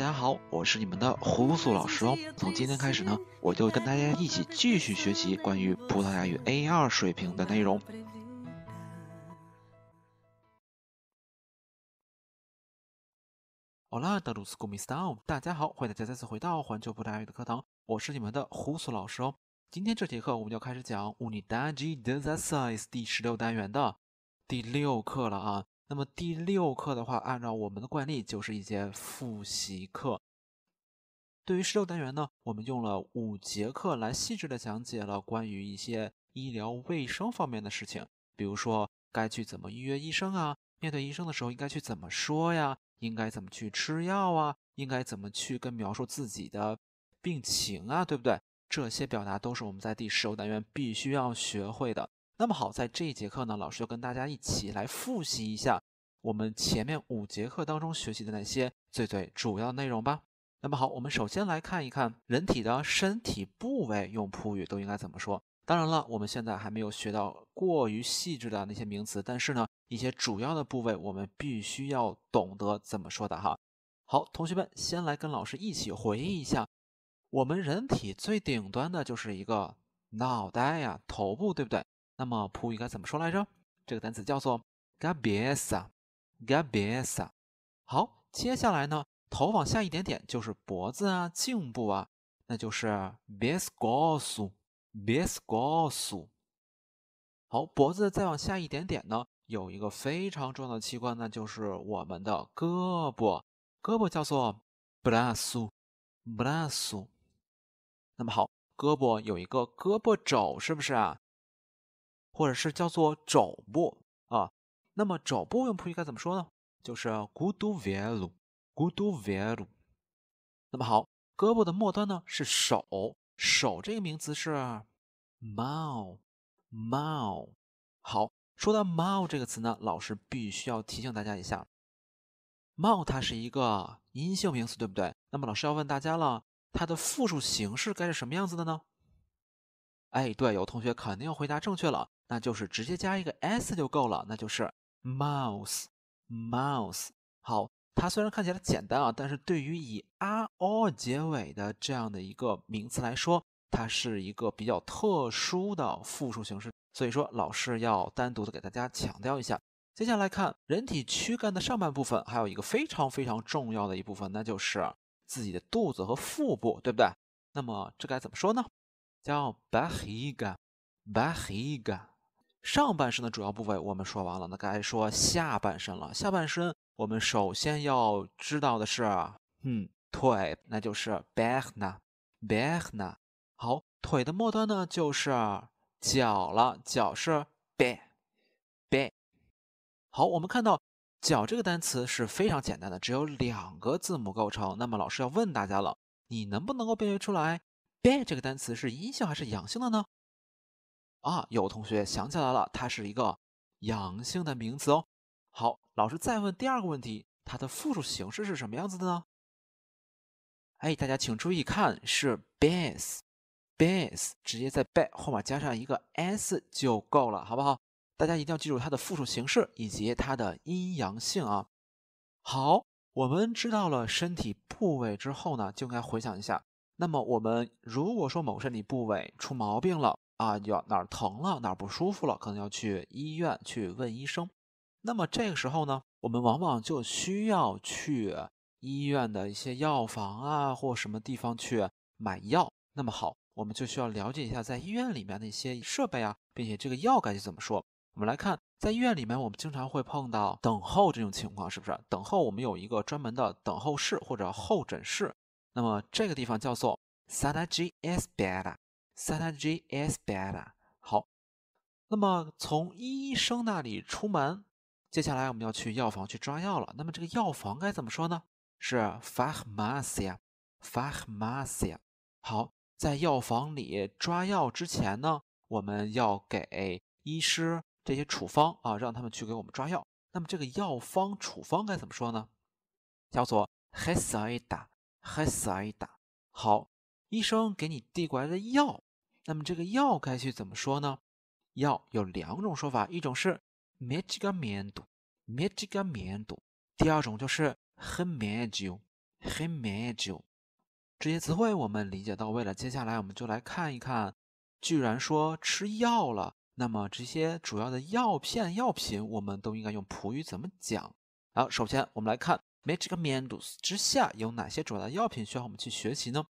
大家好，我是你们的胡素老师哦。从今天开始呢，我就跟大家一起继续学习关于葡萄牙语 A2 水平的内容。Olá, todos os gostam！大家好，欢迎大家再次回到环球葡萄牙语的课堂，我是你们的胡素老师哦。今天这节课我们就开始讲 Unidade de d e s a i s e 第十六单元的第六课了啊。那么第六课的话，按照我们的惯例就是一节复习课。对于十六单元呢，我们用了五节课来细致的讲解了关于一些医疗卫生方面的事情，比如说该去怎么预约医生啊，面对医生的时候应该去怎么说呀，应该怎么去吃药啊，应该怎么去跟描述自己的病情啊，对不对？这些表达都是我们在第十六单元必须要学会的。那么好，在这一节课呢，老师就跟大家一起来复习一下我们前面五节课当中学习的那些最最主要的内容吧。那么好，我们首先来看一看人体的身体部位用普语都应该怎么说。当然了，我们现在还没有学到过于细致的那些名词，但是呢，一些主要的部位我们必须要懂得怎么说的哈。好，同学们先来跟老师一起回忆一下，我们人体最顶端的就是一个脑袋呀，头部，对不对？那么，葡语该怎么说来着？这个单词叫做 g a b e ç a g a b e ç a 好，接下来呢，头往下一点点就是脖子啊、颈部啊，那就是 b e s c o s u p e s c o s o 好，脖子再往下一点点呢，有一个非常重要的器官，那就是我们的胳膊。胳膊叫做 b r a s u b r a s u 那么好，胳膊有一个胳膊肘，是不是啊？或者是叫做肘部啊，那么肘部用葡语该怎么说呢？就是 “gudo v e l l o g u d v e l 那么好，胳膊的末端呢是手，手这个名词是 m m o m t o 好，说到 m t o 这个词呢，老师必须要提醒大家一下 m t o 它是一个阴性名词，对不对？那么老师要问大家了，它的复数形式该是什么样子的呢？哎，对，有同学肯定回答正确了。那就是直接加一个 s 就够了，那就是 mouse，mouse。好，它虽然看起来简单啊，但是对于以 r o 结尾的这样的一个名词来说，它是一个比较特殊的复数形式，所以说老师要单独的给大家强调一下。接下来看人体躯干的上半部分，还有一个非常非常重要的一部分，那就是自己的肚子和腹部，对不对？那么这该怎么说呢？叫 baiga，baiga h h。上半身的主要部位我们说完了，那该说下半身了。下半身我们首先要知道的是，嗯，腿，那就是 backna，backna。好，腿的末端呢就是脚了，脚是 ba，ba。好，我们看到脚这个单词是非常简单的，只有两个字母构成。那么老师要问大家了，你能不能够辨别出来 ba 这个单词是阴性还是阳性的呢？啊，有同学想起来了，它是一个阳性的名词哦。好，老师再问第二个问题，它的复数形式是什么样子的呢？哎，大家请注意看，是 base，base 直接在 base 后面加上一个 s 就够了，好不好？大家一定要记住它的复数形式以及它的阴阳性啊。好，我们知道了身体部位之后呢，就应该回想一下，那么我们如果说某身体部位出毛病了。啊，要哪儿疼了，哪儿不舒服了，可能要去医院去问医生。那么这个时候呢，我们往往就需要去医院的一些药房啊，或什么地方去买药。那么好，我们就需要了解一下在医院里面的一些设备啊，并且这个药该怎么说？我们来看，在医院里面我们经常会碰到等候这种情况，是不是？等候我们有一个专门的等候室或者候诊室，那么这个地方叫做 sala d i s b e r a s a 三三 G S beta，好。那么从医生那里出门，接下来我们要去药房去抓药了。那么这个药房该怎么说呢？是 f a a r m a c y a f a r m a c y 好，在药房里抓药之前呢，我们要给医师这些处方啊，让他们去给我们抓药。那么这个药方处方该怎么说呢？叫做 hesaida，hesaida。好，医生给你递过来的药。那么这个药该去怎么说呢？药有两种说法，一种是 m e d i c a m e n t o m e d i c a m e n t o 第二种就是 h e r m e l i o h e r m e l i o 这些词汇我们理解到位了，接下来我们就来看一看，居然说吃药了。那么这些主要的药片药品，我们都应该用葡语怎么讲？好，首先我们来看 medicamentos 之下有哪些主要的药品需要我们去学习呢？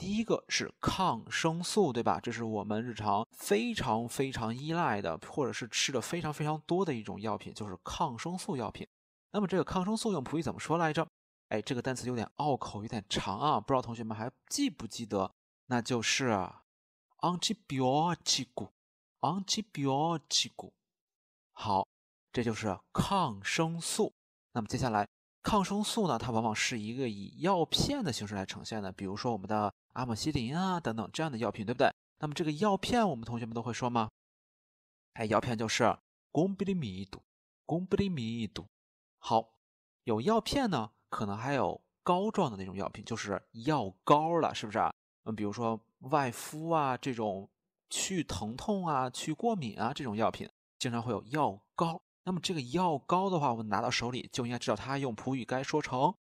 第一个是抗生素，对吧？这是我们日常非常非常依赖的，或者是吃的非常非常多的一种药品，就是抗生素药品。那么这个抗生素用葡语怎么说来着？哎，这个单词有点拗口，有点长啊，不知道同学们还记不记得？那就是 a n t i b i o t i c a n t i b i o t i c 好，这就是抗生素。那么接下来。抗生素呢，它往往是一个以药片的形式来呈现的，比如说我们的阿莫西林啊等等这样的药品，对不对？那么这个药片，我们同学们都会说吗？哎，药片就是 g o n 米 bi li mi g o bi li mi 好，有药片呢，可能还有膏状的那种药品，就是药膏了，是不是？嗯，比如说外敷啊这种去疼痛啊、去过敏啊这种药品，经常会有药膏。那么这个药膏的话，我们拿到手里就应该知道它用普语该说成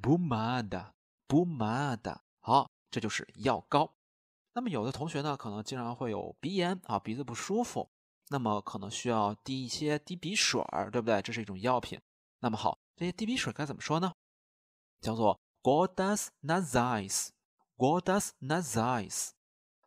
“bomada”，“bomada”。好，这就是药膏。那么有的同学呢，可能经常会有鼻炎啊，鼻子不舒服，那么可能需要滴一些滴鼻水儿，对不对？这是一种药品。那么好，这些滴鼻水该怎么说呢？叫做 “gordas n a z a i s g o r d a s n a z a i s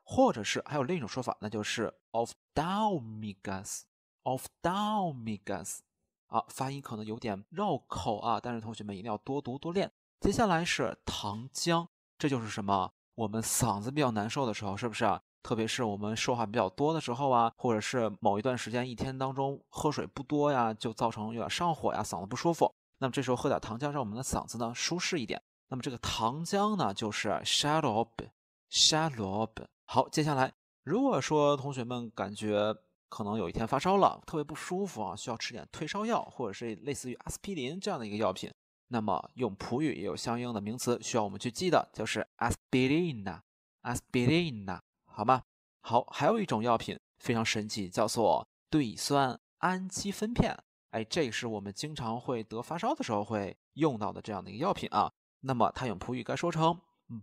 或者是还有另一种说法，那就是 “of domigas”。of damigos，啊，发音可能有点绕口啊，但是同学们一定要多读多练。接下来是糖浆，这就是什么？我们嗓子比较难受的时候，是不是啊？特别是我们说话比较多的时候啊，或者是某一段时间一天当中喝水不多呀，就造成有点上火呀，嗓子不舒服。那么这时候喝点糖浆，让我们的嗓子呢舒适一点。那么这个糖浆呢，就是 s h e r l o p s h e r l o p 好，接下来如果说同学们感觉，可能有一天发烧了，特别不舒服啊，需要吃点退烧药，或者是类似于阿司匹林这样的一个药品。那么用葡语也有相应的名词，需要我们去记的，就是 aspirina，aspirina，好吗？好，还有一种药品非常神奇，叫做对酸氨基酚片。哎，这是我们经常会得发烧的时候会用到的这样的一个药品啊。那么它用葡语该说成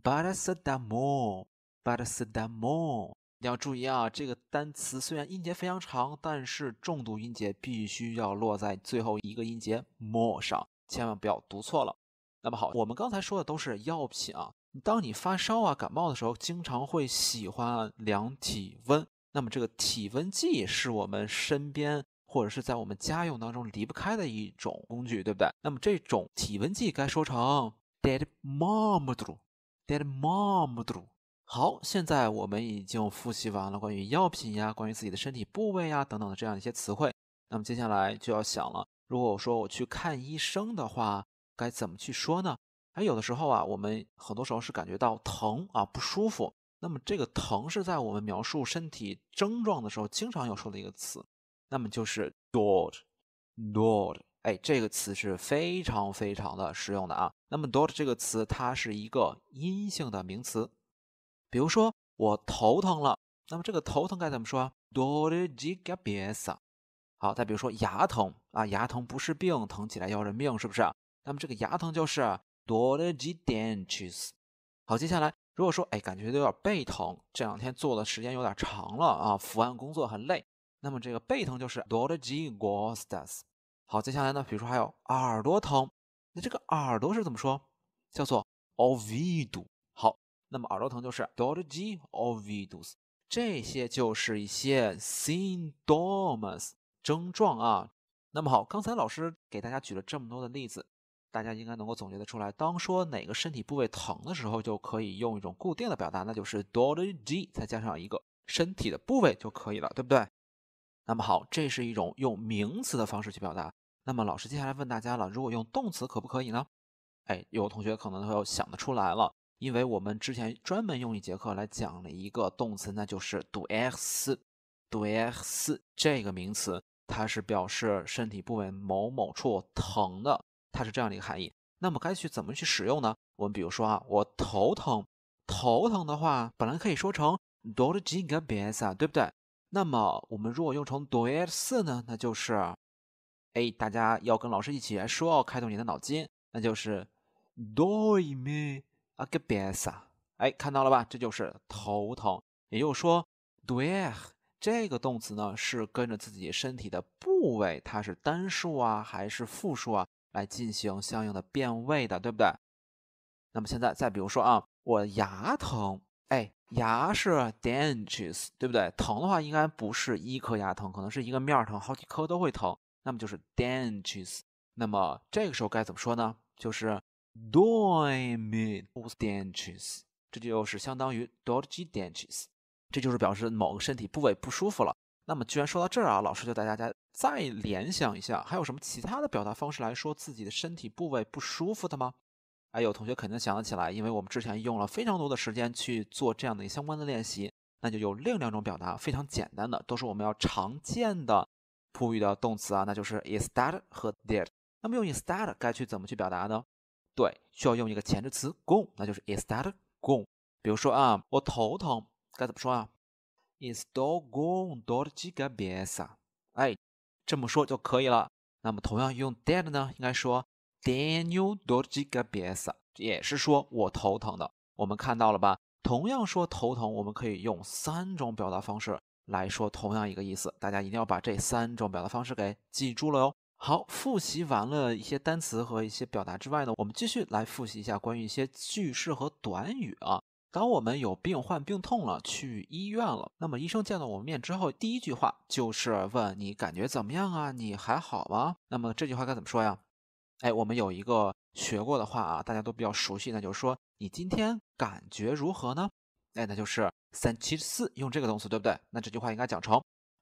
b a r a c e t a m o l b a r a c e t a m o l 你要注意啊，这个单词虽然音节非常长，但是重读音节必须要落在最后一个音节 more 上，千万不要读错了。那么好，我们刚才说的都是药品啊。当你发烧啊、感冒的时候，经常会喜欢量体温。那么这个体温计是我们身边或者是在我们家用当中离不开的一种工具，对不对？那么这种体温计该说成 d e a d more much a d more m u 好，现在我们已经复习完了关于药品呀、关于自己的身体部位呀等等的这样一些词汇。那么接下来就要想了，如果我说我去看医生的话，该怎么去说呢？哎，有的时候啊，我们很多时候是感觉到疼啊、不舒服。那么这个疼是在我们描述身体症状的时候经常要说的一个词，那么就是 d o r d o r 哎，这个词是非常非常的实用的啊。那么 d o r 这个词，它是一个阴性的名词。比如说我头疼了，那么这个头疼该怎么说啊 d o r o r e g g a b e s a 好，再比如说牙疼啊，牙疼不是病，疼起来要人命，是不是？那么这个牙疼就是 dolore dentis。好，接下来如果说哎，感觉有点背疼，这两天坐的时间有点长了啊，伏案工作很累，那么这个背疼就是 dolore costas。好，接下来呢，比如说还有耳朵疼，那这个耳朵是怎么说？叫做 ovido。那么耳朵疼就是 dolori ovidus，这些就是一些 syndromes 症状啊。那么好，刚才老师给大家举了这么多的例子，大家应该能够总结得出来，当说哪个身体部位疼的时候，就可以用一种固定的表达，那就是 d o r o r i 加上一个身体的部位就可以了，对不对？那么好，这是一种用名词的方式去表达。那么老师接下来问大家了，如果用动词可不可以呢？哎，有同学可能都想得出来了。因为我们之前专门用一节课来讲了一个动词，那就是 do X，do X 这个名词，它是表示身体部位某某处疼的，它是这样的一个含义。那么该去怎么去使用呢？我们比如说啊，我头疼，头疼的话，本来可以说成 do a i n g ge b e sa，对不对？那么我们如果用成 do X 呢，那就是，哎，大家要跟老师一起来说哦，开动你的脑筋，那就是 do me。啊 g g r 哎，看到了吧？这就是头疼。也就是说 d u e 这个动词呢，是跟着自己身体的部位，它是单数啊，还是复数啊，来进行相应的变位的，对不对？那么现在再比如说啊，我牙疼，哎，牙是 dentes，u r 对不对？疼的话，应该不是一颗牙疼，可能是一个面疼，好几颗都会疼。那么就是 dentes u r。那么这个时候该怎么说呢？就是。Do I mean d u r e s 这就是相当于 dolge d u r e s 这就是表示某个身体部位不舒服了。那么，既然说到这儿啊，老师就带大家再联想一下，还有什么其他的表达方式来说自己的身体部位不舒服的吗？哎，有同学肯定想得起来，因为我们之前用了非常多的时间去做这样的相关的练习，那就有另两种表达，非常简单的，都是我们要常见的普语的动词啊，那就是 i s t h a t 和 d a d 那么用 instead 该去怎么去表达呢？对，需要用一个前置词 gone，那就是 is that gone？比如说啊，我头疼该怎么说啊？Is t o gone? Do y o i g a b e t t e 哎，这么说就可以了。那么同样用 that 呢，应该说 Daniel do y o i g a b e t t e 也是说我头疼的。我们看到了吧？同样说头疼，我们可以用三种表达方式来说同样一个意思。大家一定要把这三种表达方式给记住了哟。好，复习完了一些单词和一些表达之外呢，我们继续来复习一下关于一些句式和短语啊。当我们有病患病痛了，去医院了，那么医生见到我们面之后，第一句话就是问你感觉怎么样啊？你还好吗？那么这句话该怎么说呀？哎，我们有一个学过的话啊，大家都比较熟悉，那就是说你今天感觉如何呢？哎，那就是 s e n t 用这个动词，对不对？那这句话应该讲成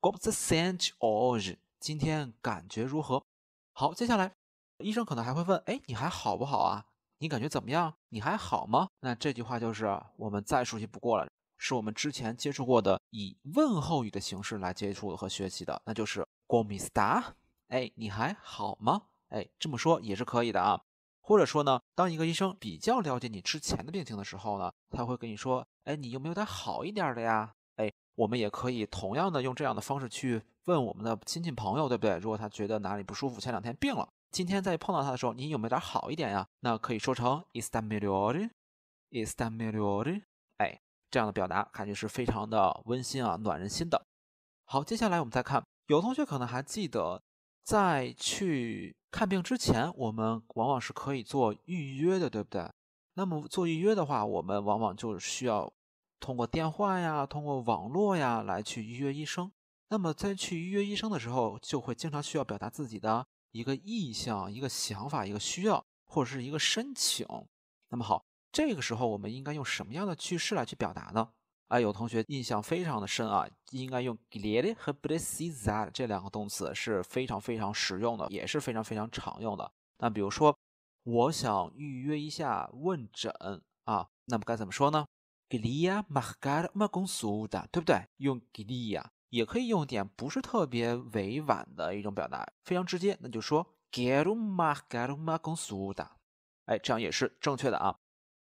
g o u o te s i e n t e 今天感觉如何？好，接下来医生可能还会问，哎，你还好不好啊？你感觉怎么样？你还好吗？那这句话就是我们再熟悉不过了，是我们之前接触过的，以问候语的形式来接触和学习的，那就是 “gusto”。哎，你还好吗？哎，这么说也是可以的啊。或者说呢，当一个医生比较了解你之前的病情的时候呢，他会跟你说，哎，你有没有点好一点的呀？我们也可以同样的用这样的方式去问我们的亲戚朋友，对不对？如果他觉得哪里不舒服，前两天病了，今天再碰到他的时候，你有没有点好一点呀？那可以说成 e s t á mejor, i s t á mejor”，哎，这样的表达感觉是非常的温馨啊，暖人心的。好，接下来我们再看，有同学可能还记得，在去看病之前，我们往往是可以做预约的，对不对？那么做预约的话，我们往往就需要。通过电话呀，通过网络呀，来去预约医生。那么在去预约医生的时候，就会经常需要表达自己的一个意向、一个想法、一个需要，或者是一个申请。那么好，这个时候我们应该用什么样的句式来去表达呢？哎，有同学印象非常的深啊，应该用 “glad” 和 “bless” that 这两个动词是非常非常实用的，也是非常非常常用的。那比如说，我想预约一下问诊啊，那么该怎么说呢？Gelia ma g a r u ma g o n s u d a 对不对？用 Gelia 也可以用点不是特别委婉的一种表达，非常直接，那就说 Gelu ma g a r u ma g o n s u d a 哎，这样也是正确的啊。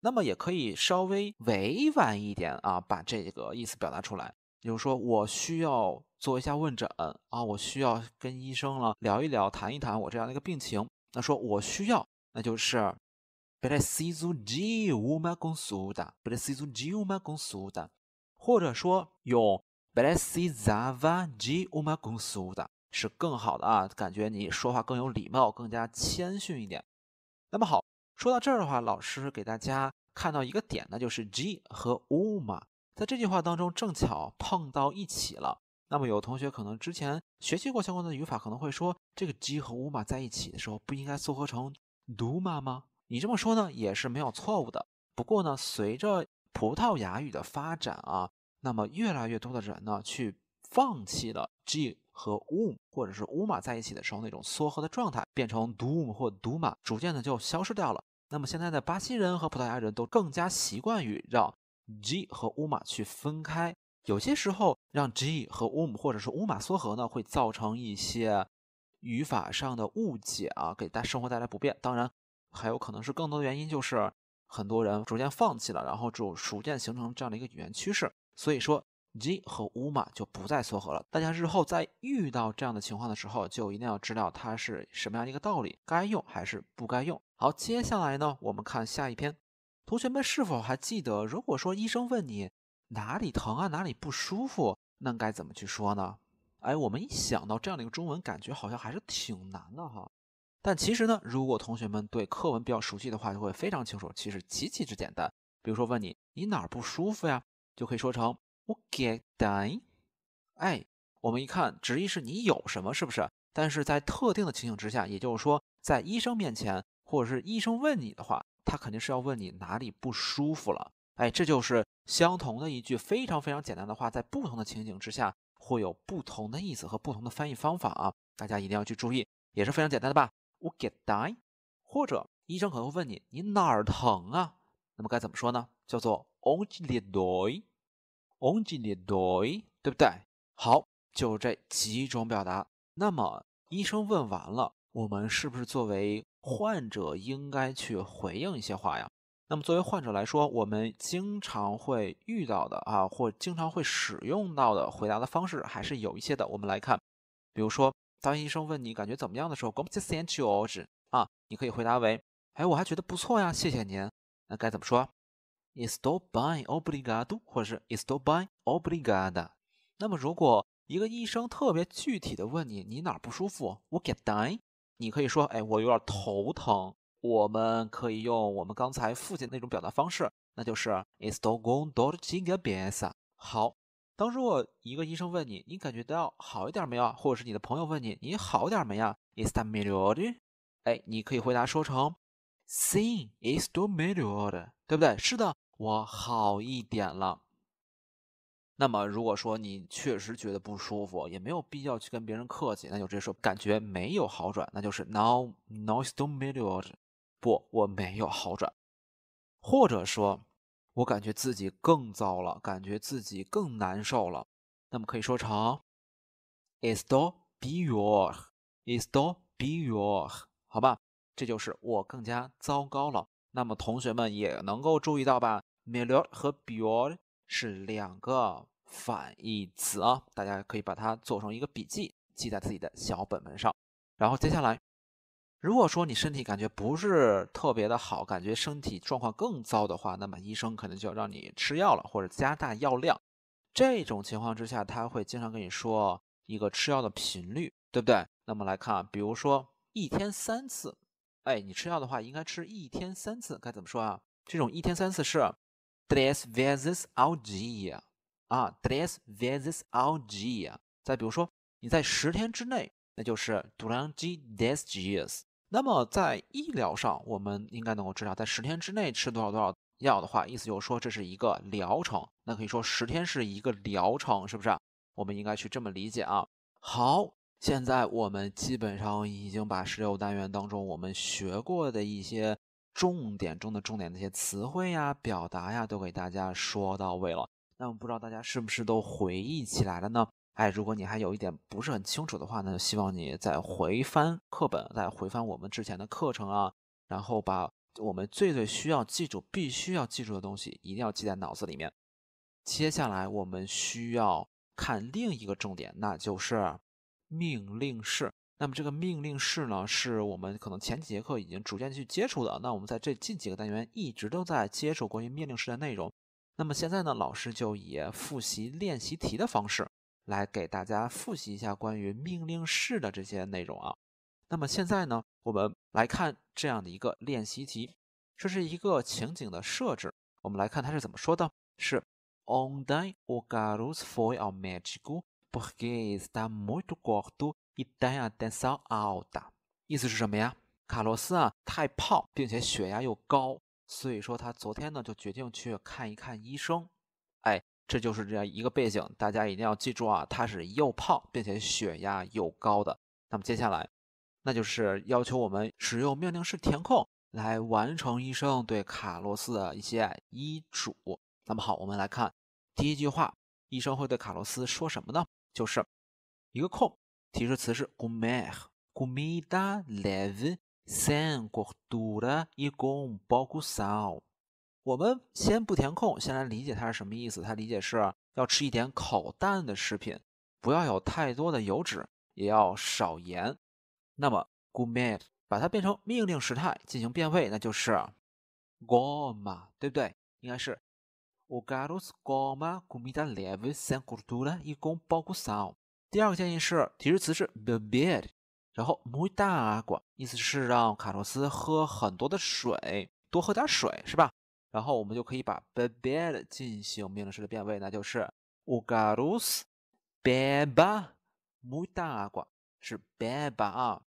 那么也可以稍微委婉一点啊，把这个意思表达出来。比如说我需要做一下问诊啊，我需要跟医生了聊一聊，谈一谈我这样的一个病情。那说我需要，那就是。Preciso de uma consulta. Preciso de uma consulta，或者说用 Precisava de uma consulta 是更好的啊，感觉你说话更有礼貌，更加谦逊一点。那么好，说到这儿的话，老师给大家看到一个点呢，就是 G 和 uma 在这句话当中正巧碰到一起了。那么有同学可能之前学习过相关的语法，可能会说这个 G 和 uma 在一起的时候不应该缩合成 d uma 吗？你这么说呢，也是没有错误的。不过呢，随着葡萄牙语的发展啊，那么越来越多的人呢，去放弃了 g 和 um 或者是 uma 在一起的时候那种缩合的状态，变成 d o o m 或 du m 逐渐的就消失掉了。那么现在，的巴西人和葡萄牙人都更加习惯于让 g 和 uma 去分开。有些时候，让 g 和 um 或者是 uma 缩合呢，会造成一些语法上的误解啊，给大生活带来不便。当然。还有可能是更多的原因就是，很多人逐渐放弃了，然后就逐渐形成这样的一个语言趋势。所以说，G 和 UMA 就不再撮合了。大家日后在遇到这样的情况的时候，就一定要知道它是什么样的一个道理，该用还是不该用。好，接下来呢，我们看下一篇。同学们是否还记得，如果说医生问你哪里疼啊，哪里不舒服，那该怎么去说呢？哎，我们一想到这样的一个中文，感觉好像还是挺难的哈。但其实呢，如果同学们对课文比较熟悉的话，就会非常清楚，其实极其之简单。比如说问你你哪儿不舒服呀，就可以说成我 get down。哎，我们一看，直译是你有什么，是不是？但是在特定的情景之下，也就是说，在医生面前，或者是医生问你的话，他肯定是要问你哪里不舒服了。哎，这就是相同的一句非常非常简单的话，在不同的情景之下会有不同的意思和不同的翻译方法啊！大家一定要去注意，也是非常简单的吧？我 get die，或者医生可能会问你，你哪儿疼啊？那么该怎么说呢？叫做 ondele d o o n l d o 对不对？好，就这几种表达。那么医生问完了，我们是不是作为患者应该去回应一些话呀？那么作为患者来说，我们经常会遇到的啊，或经常会使用到的回答的方式还是有一些的。我们来看，比如说。当医生问你感觉怎么样的时候 c o m te s e n t í e 啊？你可以回答为，哎，我还觉得不错呀，谢谢您。那该怎么说 i s t o y bien, obrigado，或者是 i s t o y bien, obrigada。那么如果一个医生特别具体的问你你哪不舒服，我 get die，你可以说，哎，我有点头疼。我们可以用我们刚才附亲那种表达方式，那就是 i s t o y un poco g a n s a d a 好。当时我一个医生问你，你感觉到好一点没有？或者是你的朋友问你，你好点没呀 i s t h a t mejor? 哎，你可以回答说成 s e está mejor，对不对？是的，我好一点了。那么如果说你确实觉得不舒服，也没有必要去跟别人客气，那就直接说感觉没有好转，那就是 No, no i s t á mejor。不，我没有好转，或者说。我感觉自己更糟了，感觉自己更难受了。那么可以说成，is do be your is do be your，好吧，这就是我更加糟糕了。那么同学们也能够注意到吧 m l l o r 和 beior 是两个反义词啊，大家可以把它做成一个笔记，记在自己的小本本上。然后接下来。如果说你身体感觉不是特别的好，感觉身体状况更糟的话，那么医生可能就要让你吃药了，或者加大药量。这种情况之下，他会经常跟你说一个吃药的频率，对不对？那么来看，比如说一天三次，哎，你吃药的话应该吃一天三次，该怎么说啊？这种一天三次是 tres veces al dia 啊，tres veces al dia。再比如说你在十天之内，那就是 durante diez y e a s 那么在医疗上，我们应该能够知道，在十天之内吃多少多少药的话，意思就是说这是一个疗程。那可以说十天是一个疗程，是不是？我们应该去这么理解啊。好，现在我们基本上已经把十六单元当中我们学过的一些重点中的重点那些词汇呀、表达呀，都给大家说到位了。那么不知道大家是不是都回忆起来了呢？哎，如果你还有一点不是很清楚的话呢，希望你再回翻课本，再回翻我们之前的课程啊，然后把我们最最需要记住、必须要记住的东西，一定要记在脑子里面。接下来我们需要看另一个重点，那就是命令式。那么这个命令式呢，是我们可能前几节课已经逐渐去接触的。那我们在这近几个单元一直都在接触关于命令式的内容。那么现在呢，老师就以复习练习题的方式。来给大家复习一下关于命令式的这些内容啊。那么现在呢，我们来看这样的一个练习题，这是一个情景的设置。我们来看它是怎么说的：是，onde o g a r u s foi a m é d i c o porque está muito gordo e tem a tensão alta。意思是什么呀？卡洛斯啊，太胖，并且血压又高，所以说他昨天呢就决定去看一看医生。哎。这就是这样一个背景，大家一定要记住啊，他是又胖并且血压又高的。那么接下来，那就是要求我们使用命令式填空来完成医生对卡洛斯的一些医嘱。那么好，我们来看第一句话，医生会对卡洛斯说什么呢？就是一个空，提示词是 “gume g u m i d a leve sang” d u r 一个 g o u c o s a o 我们先不填空，先来理解它是什么意思。它理解是要吃一点烤蛋的食品，不要有太多的油脂，也要少盐。那么 g o m i t a 把它变成命令时态进行变位，那就是 g o m a 对不对？应该是 g a r l o s g o m a g o m i d a leve s a n c o d u l e 一共包括三。第二个建议是提示词是 beber，然后 m u d a agua，意思是让卡洛斯喝很多的水，多喝点水，是吧？然后我们就可以把 b a b e l 进行命令式的变位，那就是 ugarus b e b a mudag u a 是 b e b a 啊。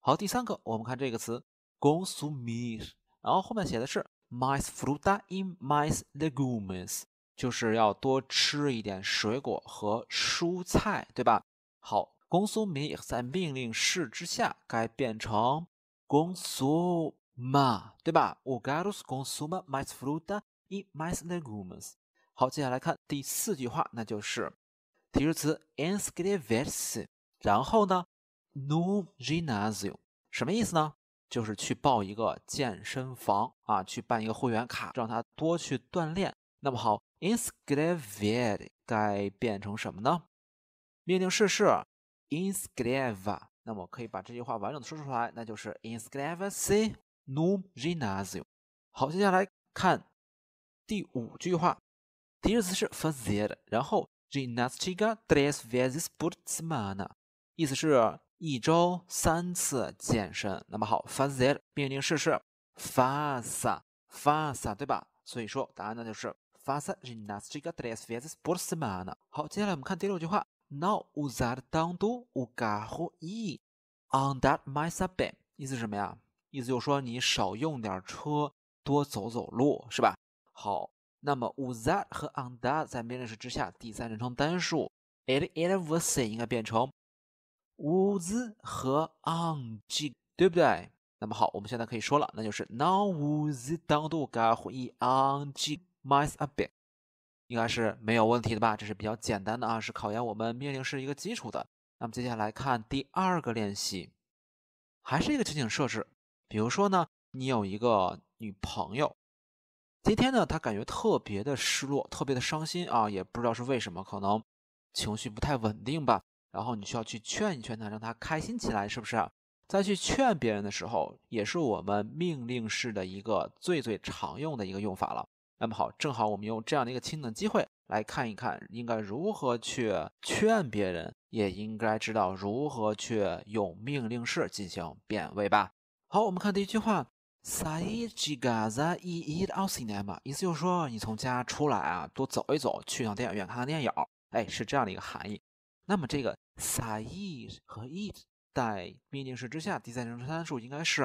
好，第三个，我们看这个词 gongsumi，然后后面写的是 mais fruta e mais legumes，就是要多吃一点水果和蔬菜，对吧？好，gongsumi 在命令式之下该变成 gongsu。ma，对吧？f r u 是 a 苏麻麦 i s 的，一 g 子的谷 s 好，接下来看第四句话，那就是提示词。然后呢 n e g i n a s i o 什么意思呢？就是去报一个健身房啊，去办一个会员卡，让他多去锻炼。那么好 i n s c i v i 该变成什么呢？命令式是 i n s c i v a 那么可以把这句话完整的说出来，那就是 i n s c i v i No g i m n a s i u 好，接下来看第五句话，提示词是 fazed，然后 g i n a s t i g a treis vezes por semana，意思是一周三次健身。那么好，fazed 命令式是 f a z a f a z a 对吧？所以说答案呢就是 faz g y i n a s t i g a treis vezes por semana。好，接下来我们看第六句话，now usar tanto o carro e andar mais a pé，意思是什么呀？意思就是说，你少用点车，多走走路，是吧？好，那么 would that 和 on that 在命令式之下，第三人称单数 it it was 应该变成 would 和 on g，对不对？那么好，我们现在可以说了，那就是 now would it 当度改回 on g might a bit，应该是没有问题的吧？这是比较简单的啊，是考验我们命令式一个基础的。那么接下来看第二个练习，还是一个情景设置。比如说呢，你有一个女朋友，今天呢，她感觉特别的失落，特别的伤心啊，也不知道是为什么，可能情绪不太稳定吧。然后你需要去劝一劝她，让她开心起来，是不是？再去劝别人的时候，也是我们命令式的一个最最常用的一个用法了。那么好，正好我们用这样的一个亲等机会来看一看，应该如何去劝别人，也应该知道如何去用命令式进行变位吧。好，我们看第一句话，saizigaza it o c i n i m a 意思就是说，你从家出来啊，多走一走，去趟电影院看看电影儿，哎，是这样的一个含义。那么这个 s a i 和 it 在命令式之下第三人称单数应该是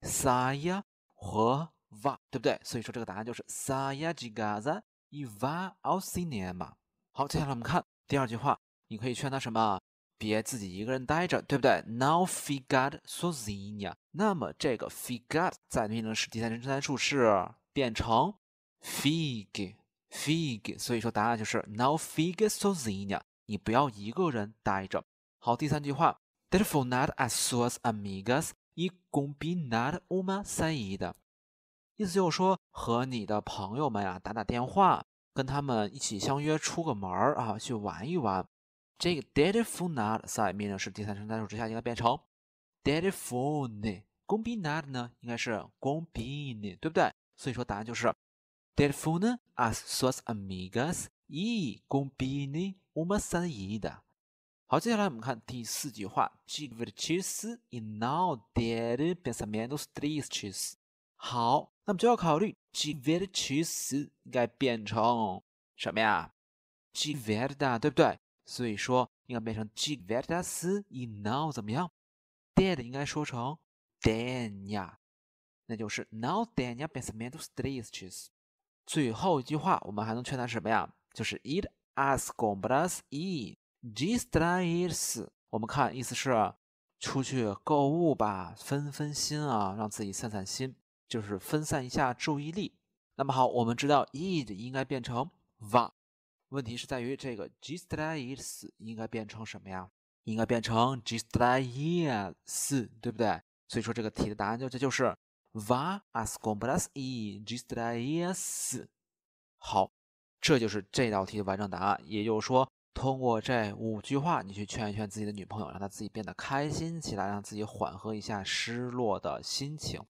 s a y a 和 va，对不对？所以说这个答案就是 saizigaza i a o c i n i m a 好，接下来我们看第二句话，你可以劝他什么？别自己一个人呆着，对不对？No w figad sozinha。那么这个 f i g a t 在变成是第三人称单数是变成 fig fig，所以说答案就是 no w figs sozinha。你不要一个人呆着。好，第三句话，de f o r not as suas amigas, eu o u beber uma saída。意思就是说和你的朋友们啊打打电话，跟他们一起相约出个门儿啊去玩一玩。这个 dead f h o n e not side 命令是第三人称单数，之下应该变成 dead phone。gombe not 呢，应该是 g o n b e 对不对？所以说答案就是 dead phone as suas a m i g a s e n gombe。我们三一的。好，接下来我们看第四句话，givers c e e s e n now dead s 三变都是 three c h e e s 好，那么就要考虑 givers cheese 应该变成什么呀？givers 的，对不对？所以说应该变成 g v e d a s in now 怎么样？dad e 应该说成 danya，那就是 now danya b e s m e n to s t r e e c h e s 最后一句话我们还能劝他什么呀？就是 it as compras in streets。我们看意思是出去购物吧，分分心啊，让自己散散心，就是分散一下注意力。那么好，我们知道 it 应该变成 va。问题是在于这个 justly is 应该变成什么呀？应该变成 justly is，对不对？所以说这个题的答案就这就是 va ascom plus e justly is。好，这就是这道题的完整答案。也就是说，通过这五句话，你去劝一劝自己的女朋友，让她自己变得开心起来，让自己缓和一下失落的心情。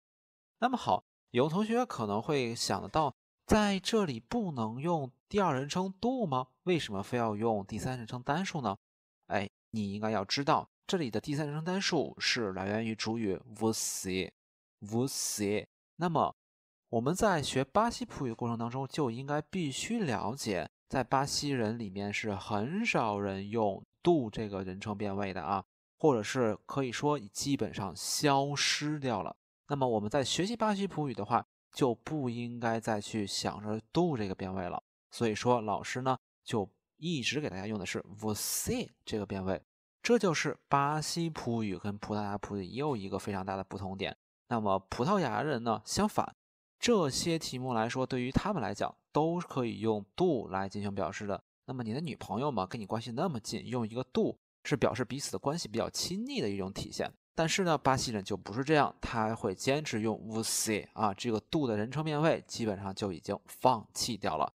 那么好，有同学可能会想得到。在这里不能用第二人称 do 吗？为什么非要用第三人称单数呢？哎，你应该要知道，这里的第三人称单数是来源于主语 v o c e v s c 那么我们在学巴西葡语的过程当中，就应该必须了解，在巴西人里面是很少人用 do 这个人称变位的啊，或者是可以说基本上消失掉了。那么我们在学习巴西葡语的话，就不应该再去想着 do 这个变位了，所以说老师呢就一直给大家用的是 você 这个变位，这就是巴西葡语跟葡萄牙葡语又一个非常大的不同点。那么葡萄牙人呢相反，这些题目来说对于他们来讲都可以用 do 来进行表示的。那么你的女朋友嘛跟你关系那么近，用一个 do 是表示彼此的关系比较亲密的一种体现。但是呢，巴西人就不是这样，他会坚持用 v o c 啊，这个 do 的人称变位基本上就已经放弃掉了。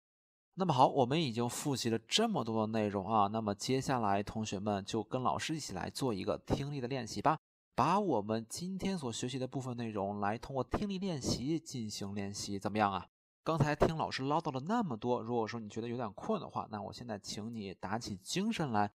那么好，我们已经复习了这么多的内容啊，那么接下来同学们就跟老师一起来做一个听力的练习吧，把我们今天所学习的部分内容来通过听力练习进行练习，怎么样啊？刚才听老师唠叨了那么多，如果说你觉得有点困的话，那我现在请你打起精神来。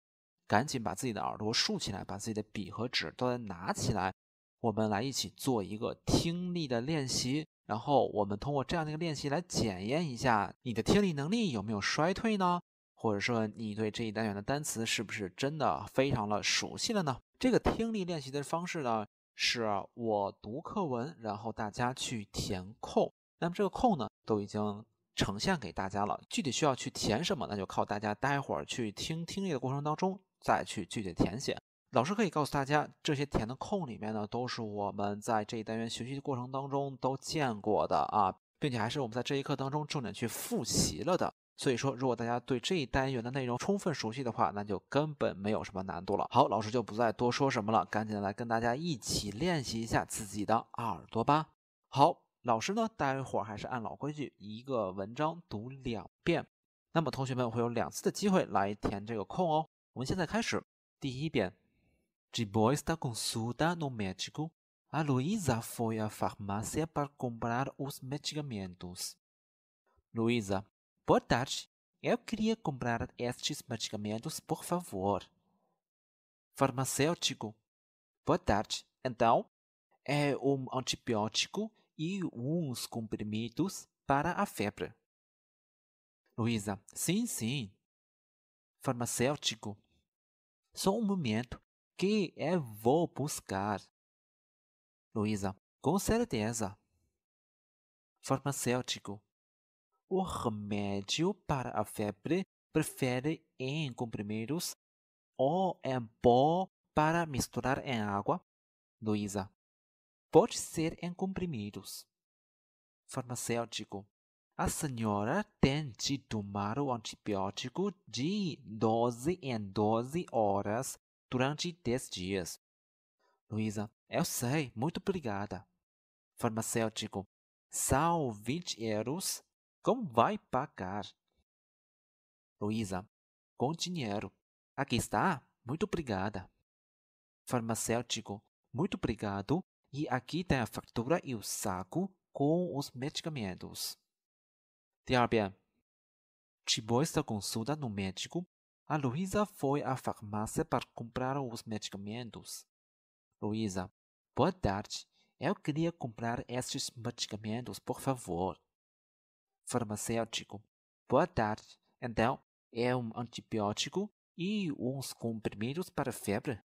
赶紧把自己的耳朵竖起来，把自己的笔和纸都拿起来，我们来一起做一个听力的练习。然后我们通过这样的一个练习来检验一下你的听力能力有没有衰退呢？或者说你对这一单元的单词是不是真的非常的熟悉了呢？这个听力练习的方式呢，是我读课文，然后大家去填空。那么这个空呢，都已经呈现给大家了，具体需要去填什么，那就靠大家待会儿去听听力的过程当中。再去具体填写。老师可以告诉大家，这些填的空里面呢，都是我们在这一单元学习的过程当中都见过的啊，并且还是我们在这一课当中重点去复习了的。所以说，如果大家对这一单元的内容充分熟悉的话，那就根本没有什么难度了。好，老师就不再多说什么了，赶紧来跟大家一起练习一下自己的耳朵吧。好，老师呢，待会儿还是按老规矩，一个文章读两遍，那么同学们会有两次的机会来填这个空哦。我们现在开始第一遍。Gibo está com Suda no médico. A Luísa foi à farmácia para comprar os medicamentos. Luísa, boa tarde. Eu queria comprar estes medicamentos, por favor. Farmacêutico, boa tarde. Então, é um antibiótico e uns comprimidos para a febre. Luísa, sim, sim. Farmacêutico, só um momento que eu é, vou buscar. Luísa, com certeza. Farmacêutico. O remédio para a febre prefere em comprimidos ou é bom para misturar em água? Luísa. Pode ser em comprimidos. Farmacêutico. A senhora tem de tomar o antibiótico de 12 em 12 horas durante 10 dias. Luísa, eu sei, muito obrigada. Farmacêutico, são 20 euros. Como vai pagar? Luísa, com dinheiro. Aqui está, muito obrigada. Farmacêutico, muito obrigado. E aqui tem a fatura e o saco com os medicamentos. 第二遍. Depois da consulta no médico, a Luísa foi à farmácia para comprar os medicamentos. Luísa, boa tarde. Eu queria comprar estes medicamentos, por favor. Farmacêutico, boa tarde. Então, é um antibiótico e uns comprimidos para febre?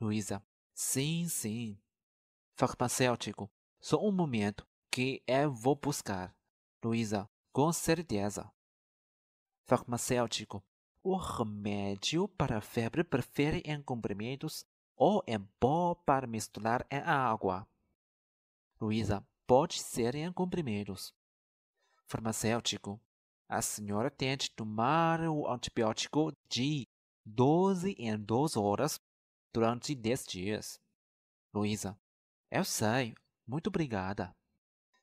Luísa, sim, sim. Farmacêutico, só um momento que eu vou buscar. Luísa, com certeza. Farmacêutico. O remédio para febre prefere em comprimidos ou em pó para misturar em água. Luísa, pode ser em comprimidos. Farmacêutico. A senhora tem de tomar o antibiótico de 12 em 12 horas durante 10 dias. Luísa. Eu sei. Muito obrigada.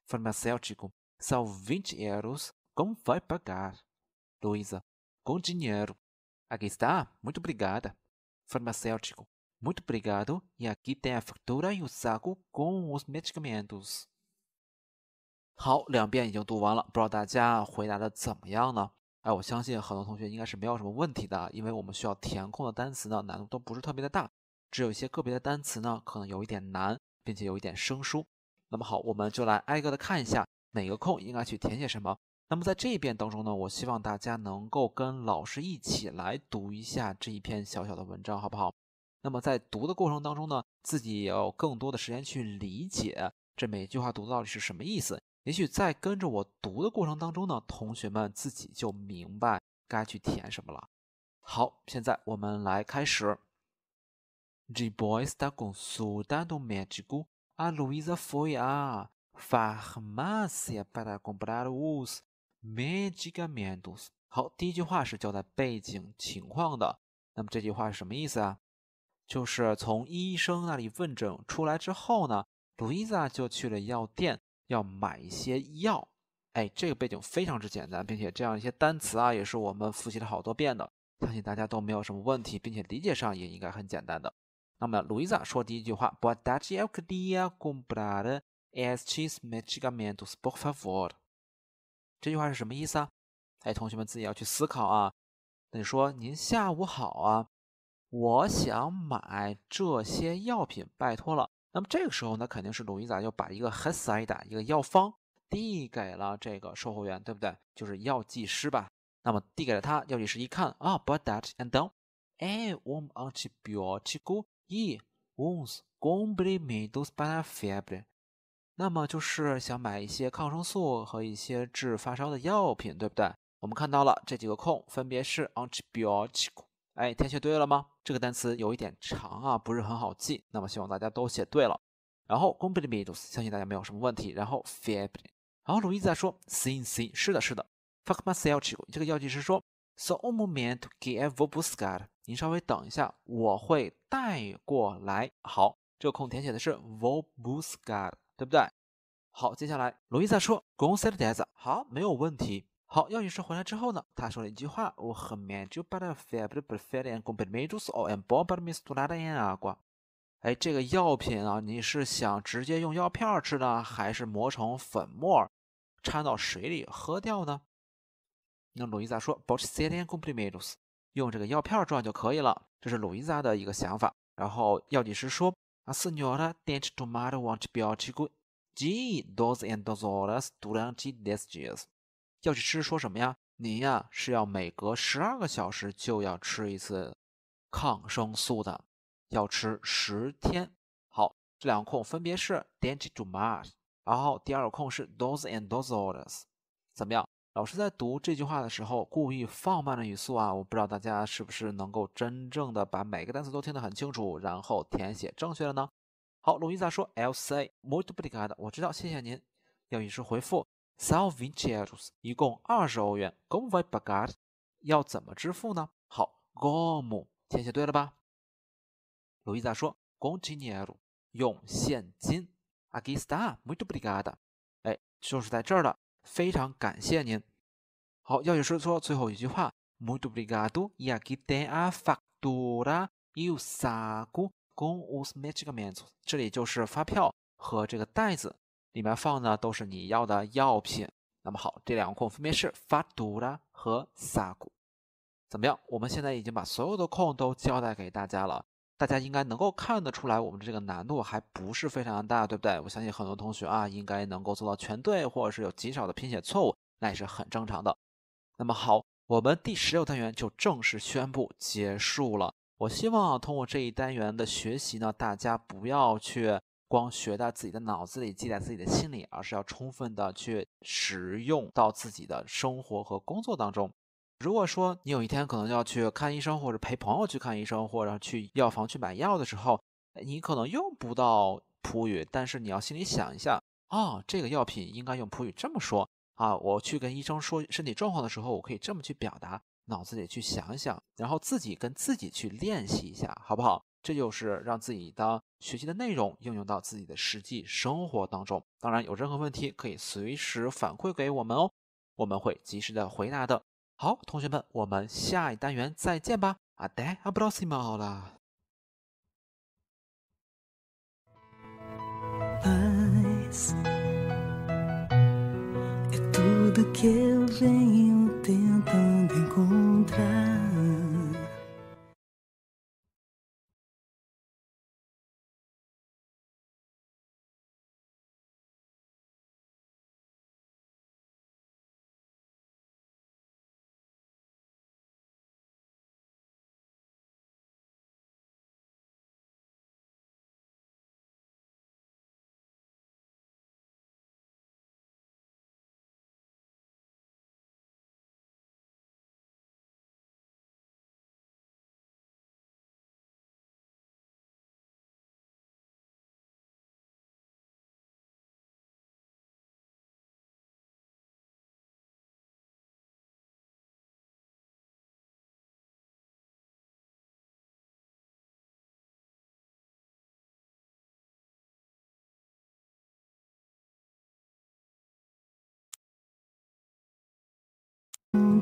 Farmacêutico. São 20 euros. Como vai pagar? Luísa. Com dinheiro. Aqui está. Muito obrigada. Farmacêutico. Muito obrigado. E aqui tem a fatura e o saco com os medicamentos. 好，两遍已经读完了，不知道大家回答的怎么样呢？哎，我相信很多同学应该是没有什么问题的，因为我们需要填空的单词呢，难度都不是特别的大，只有一些个别的单词呢，可能有一点难，并且有一点生疏。那么好，我们就来挨个的看一下每个空应该去填写什么？那么在这一遍当中呢，我希望大家能够跟老师一起来读一下这一篇小小的文章，好不好？那么在读的过程当中呢，自己也有更多的时间去理解这每句话读到底是什么意思。也许在跟着我读的过程当中呢，同学们自己就明白该去填什么了。好，现在我们来开始。Já e s t com sua d o m é s i c o a l u a foi a. Fahmasia para comprar uos, meiga m a n d u s 好，第一句话是交代背景情况的。那么这句话是什么意思啊？就是从医生那里问诊出来之后呢，路易莎就去了药店要买一些药。哎，这个背景非常之简单，并且这样一些单词啊也是我们复习了好多遍的，相信大家都没有什么问题，并且理解上也应该很简单的。那么路易 a 说第一句话：para comprar u Es, cheese, magigaman, t o s p o c a f o r d 这句话是什么意思啊？哎，同学们自己要去思考啊。那你说您下午好啊？我想买这些药品，拜托了。那么这个时候，呢，肯定是鲁尼仔就把一个 h a s i d a 一个药方递给了这个售货员，对不对？就是药剂师吧？那么递给了他，药剂师一看啊，but that and then, um, antibiótico, e u n s c o m p l e m i d o s para febre. 那么就是想买一些抗生素和一些治发烧的药品，对不对？我们看到了这几个空，分别是 antibiotic。哎，填写对了吗？这个单词有一点长啊，不是很好记。那么希望大家都写对了。然后 g o m b i l i d o s 相信大家没有什么问题。然后 feb，然后鲁易在说，c s s c，是的，是的。fuck myself，这个药剂师说，so I'm o m e n to give o Volbuscar。您稍微等一下，我会带过来。好，这个空填写的是 Volbuscar。对不对？好，接下来鲁伊萨说，Good said t h a 好，没有问题。好，药剂师回来之后呢，他说了一句话，我和 m a j u but fair but a fairian o m l e Majus a l and Bob but Miss d u l a i a 啊瓜。哎，这个药品啊，你是想直接用药片吃呢，还是磨成粉末掺到水里喝掉呢？那鲁伊萨说 b o t s d a n c o m p l e m a j s 用这个药片状就可以了。这是鲁伊萨的一个想法。然后药剂师说。啊，四鸟了，填起 to much，a i 记标记过。G. Those and those orders d u r t n a these y e a s 要去吃说什么呀？你呀是要每隔十二个小时就要吃一次抗生素的，要吃十天。好，这两个空分别是填 n to m a t h 然后第二个空是 those and those orders，怎么样？老师在读这句话的时候故意放慢了语速啊，我不知道大家是不是能够真正的把每个单词都听得很清楚，然后填写正确了呢？好，鲁伊萨说，L C muito obrigada，我知道，谢谢您。要以什回复 s a l v i i c h r o s 一共二十欧元，Gom vai b a g a r 要怎么支付呢？好，Gom，填写对了吧？鲁伊在说 g o n t i e n e u 用现金 a g i s t a muito obrigada，哎，就是在这儿的。非常感谢您。好，要学说错最后一句话。这里就是发票和这个袋子里面放的都是你要的药品。那么好，这两个空分别是发 dua 和 sa。怎么样？我们现在已经把所有的空都交代给大家了。大家应该能够看得出来，我们这个难度还不是非常大，对不对？我相信很多同学啊，应该能够做到全对，或者是有极少的拼写错误，那也是很正常的。那么好，我们第十六单元就正式宣布结束了。我希望通过这一单元的学习呢，大家不要去光学在自己的脑子里记在自己的心里，而是要充分的去使用到自己的生活和工作当中。如果说你有一天可能要去看医生，或者陪朋友去看医生，或者去药房去买药的时候，你可能用不到普语，但是你要心里想一下，哦，这个药品应该用普语这么说啊。我去跟医生说身体状况的时候，我可以这么去表达，脑子里去想一想，然后自己跟自己去练习一下，好不好？这就是让自己的学习的内容应用到自己的实际生活当中。当然，有任何问题可以随时反馈给我们哦，我们会及时的回答的。好，同学们，我们下一单元再见吧。Adé, abraço irmão.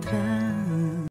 孤